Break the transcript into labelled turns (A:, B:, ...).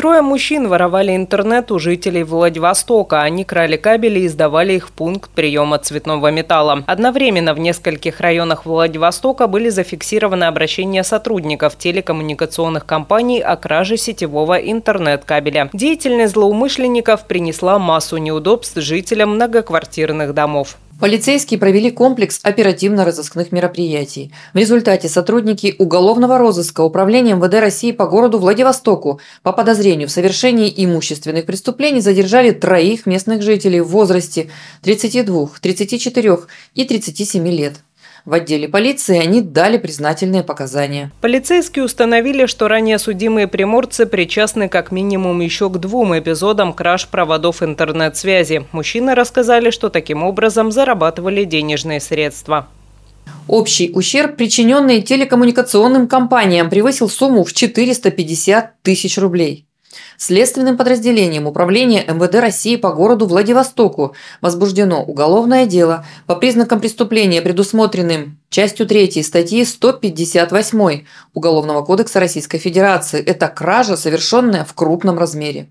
A: Трое мужчин воровали интернет у жителей Владивостока. Они крали кабели и сдавали их в пункт приема цветного металла. Одновременно в нескольких районах Владивостока были зафиксированы обращения сотрудников телекоммуникационных компаний о краже сетевого интернет-кабеля. Деятельность злоумышленников принесла массу неудобств жителям многоквартирных домов.
B: Полицейские провели комплекс оперативно-розыскных мероприятий. В результате сотрудники уголовного розыска Управления МВД России по городу Владивостоку по подозрению в совершении имущественных преступлений задержали троих местных жителей в возрасте 32, 34 и 37 лет. В отделе полиции они дали признательные показания.
A: Полицейские установили, что ранее судимые приморцы причастны как минимум еще к двум эпизодам краж проводов интернет-связи. Мужчины рассказали, что таким образом зарабатывали денежные средства. Общий
B: ущерб, причиненный телекоммуникационным компаниям, превысил сумму в 450 тысяч рублей. Следственным подразделением Управления МВД России по городу Владивостоку возбуждено уголовное дело по признакам преступления, предусмотренным частью 3 статьи 158 Уголовного кодекса Российской Федерации. Это кража, совершенная в крупном размере.